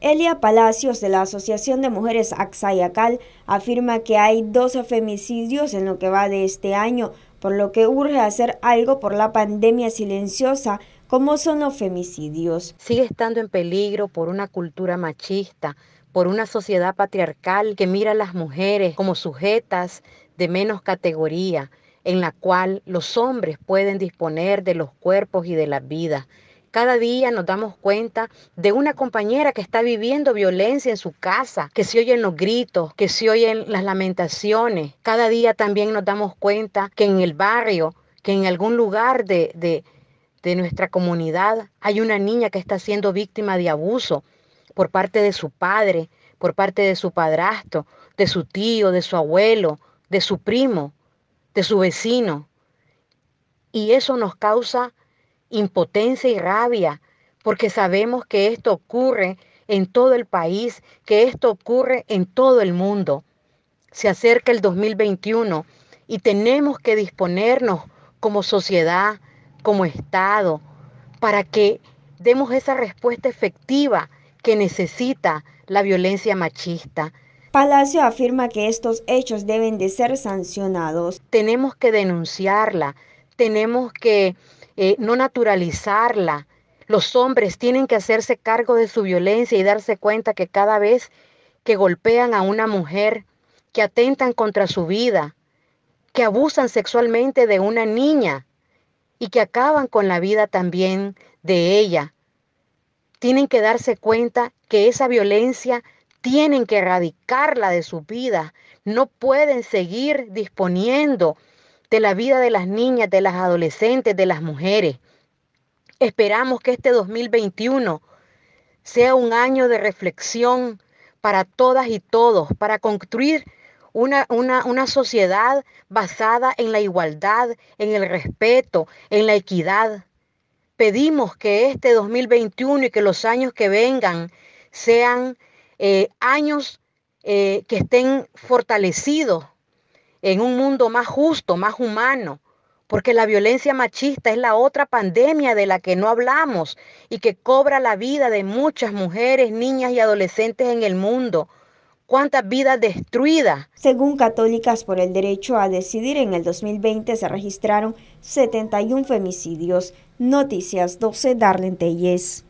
Elia Palacios de la Asociación de Mujeres Axayacal afirma que hay dos femicidios en lo que va de este año, por lo que urge hacer algo por la pandemia silenciosa como son los femicidios. Sigue estando en peligro por una cultura machista, por una sociedad patriarcal que mira a las mujeres como sujetas de menos categoría, en la cual los hombres pueden disponer de los cuerpos y de la vida. Cada día nos damos cuenta de una compañera que está viviendo violencia en su casa, que se oyen los gritos, que se oyen las lamentaciones. Cada día también nos damos cuenta que en el barrio, que en algún lugar de, de, de nuestra comunidad hay una niña que está siendo víctima de abuso por parte de su padre, por parte de su padrastro, de su tío, de su abuelo, de su primo, de su vecino. Y eso nos causa impotencia y rabia, porque sabemos que esto ocurre en todo el país, que esto ocurre en todo el mundo. Se acerca el 2021 y tenemos que disponernos como sociedad, como Estado, para que demos esa respuesta efectiva que necesita la violencia machista. Palacio afirma que estos hechos deben de ser sancionados. Tenemos que denunciarla, tenemos que eh, no naturalizarla. Los hombres tienen que hacerse cargo de su violencia y darse cuenta que cada vez que golpean a una mujer, que atentan contra su vida, que abusan sexualmente de una niña y que acaban con la vida también de ella. Tienen que darse cuenta que esa violencia tienen que erradicarla de su vida. No pueden seguir disponiendo de la vida de las niñas, de las adolescentes, de las mujeres. Esperamos que este 2021 sea un año de reflexión para todas y todos, para construir una, sociedad basada en la igualdad, en el respeto, en la equidad. Pedimos que este 2021 y que los años que vengan sean eh, años eh, que estén fortalecidos en un mundo más justo, más humano, porque la violencia machista es la otra pandemia de la que no hablamos y que cobra la vida de muchas mujeres, niñas y adolescentes en el mundo. ¿Cuántas vidas destruidas? Según Católicas por el Derecho a Decidir, en el 2020 se registraron 71 femicidios. Noticias 12, Darlene Telles.